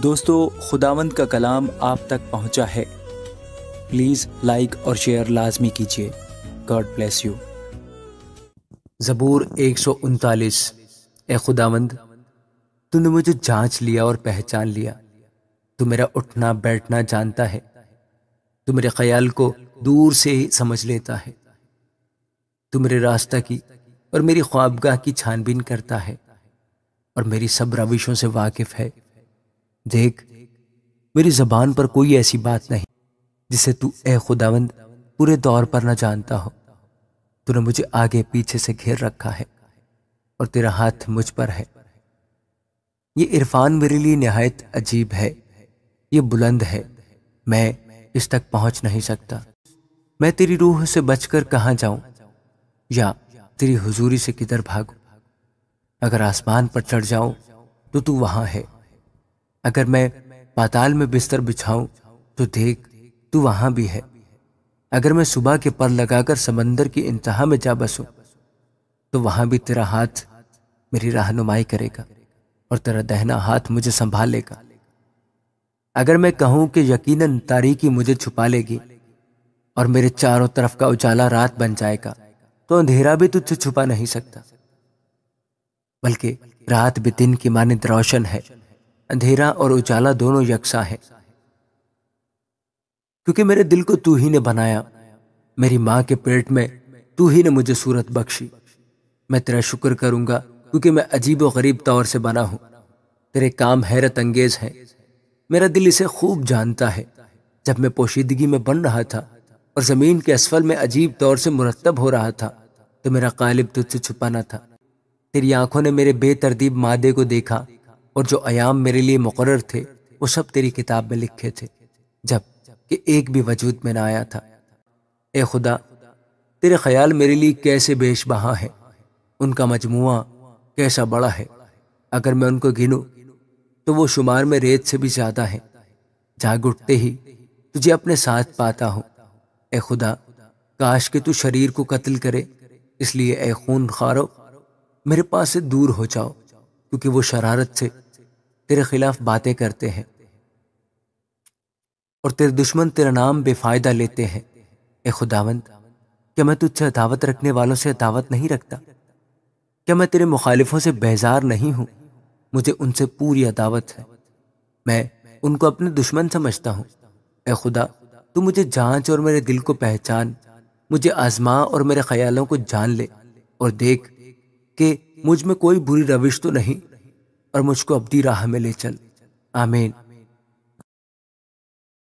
दोस्तों खुदावंद का कलाम आप तक पहुंचा है प्लीज़ लाइक और शेयर लाजमी कीजिए गॉड ब्लेस यू ज़बूर एक सौ उनतालीस ए खुदावंद तूने मुझे जांच लिया और पहचान लिया तू मेरा उठना बैठना जानता है तू मेरे ख्याल को दूर से ही समझ लेता है तू मेरे रास्ता की और मेरी ख्वाबगाह की छानबीन करता है और मेरी सब रविशों से वाकिफ़ है देख मेरी जबान पर कोई ऐसी बात नहीं जिसे तू ए खुदावंद पूरे दौर पर ना जानता हो तूने मुझे आगे पीछे से घेर रखा है और तेरा हाथ मुझ पर है ये इरफान मेरे लिए नहायत अजीब है ये बुलंद है मैं इस तक पहुंच नहीं सकता मैं तेरी रूह से बचकर कहाँ जाऊं या तेरी हुजूरी से किधर भागूं अगर आसमान पर चढ़ जाऊं तो तू वहां है अगर मैं पाताल में बिस्तर बिछाऊं तो देख तू वहां भी है अगर मैं सुबह के पर लगाकर समंदर की इंतहा में जा बसूं तो वहां भी तेरा हाथ मेरी रहनुमाई करेगा और तेरा दहना हाथ मुझे संभाल लेगा अगर मैं कहूं कि यकीनन तारीकी मुझे छुपा लेगी और मेरे चारों तरफ का उजाला रात बन जाएगा तो अंधेरा भी तुझसे छुपा नहीं सकता बल्कि रात भी दिन की मानद रोशन है अंधेरा और उजाला दोनों यकसा है क्योंकि मेरे दिल को तू ही ने बनाया मेरी माँ के पेट में तू ही ने मुझे सूरत बख्शी मैं तेरा शुक्र करूंगा क्योंकि मैं अजीब और गरीब तौर से बना हूं तेरे काम हैरत अंगेज है मेरा दिल इसे खूब जानता है जब मैं पोशीदगी में बन रहा था और ज़मीन के असफल में अजीब तौर से मुरतब हो रहा था तो मेरा कालिब तुझसे छुपाना था तेरी आंखों ने मेरे बेतरतीब मादे को देखा और जो अयाम मेरे लिए मुकर थे वो सब तेरी किताब में लिखे थे जब कि एक भी वजूद में ना आया था ए खुदा तेरे ख्याल मेरे लिए कैसे बेश बहा है उनका मजमु कैसा बड़ा है अगर मैं उनको गिनूं तो वो शुमार में रेत से भी ज़्यादा है जाग उठते ही तुझे अपने साथ पाता हूँ ए खुदा काश के तू शरीर को कत्ल करे इसलिए ए खून खारो मेरे पास से दूर हो जाओ क्योंकि वो शरारत से तेरे खिलाफ बातें करते हैं और तेरे दुश्मन तेरा नाम बेफायदा लेते हैं ए खुदावंद क्या मैं तुझसे अदावत रखने वालों से अदावत नहीं रखता क्या मैं तेरे मुखालिफों से बेजार नहीं हूं मुझे उनसे पूरी अदावत है मैं उनको अपने दुश्मन समझता हूँ ए खुदा तू मुझे जांच और मेरे दिल को पहचान मुझे आजमा और मेरे ख्यालों को जान ले और देख कि मुझ में कोई बुरी रविश तो नहीं और मुझको अपनी राह में ले चल आमीन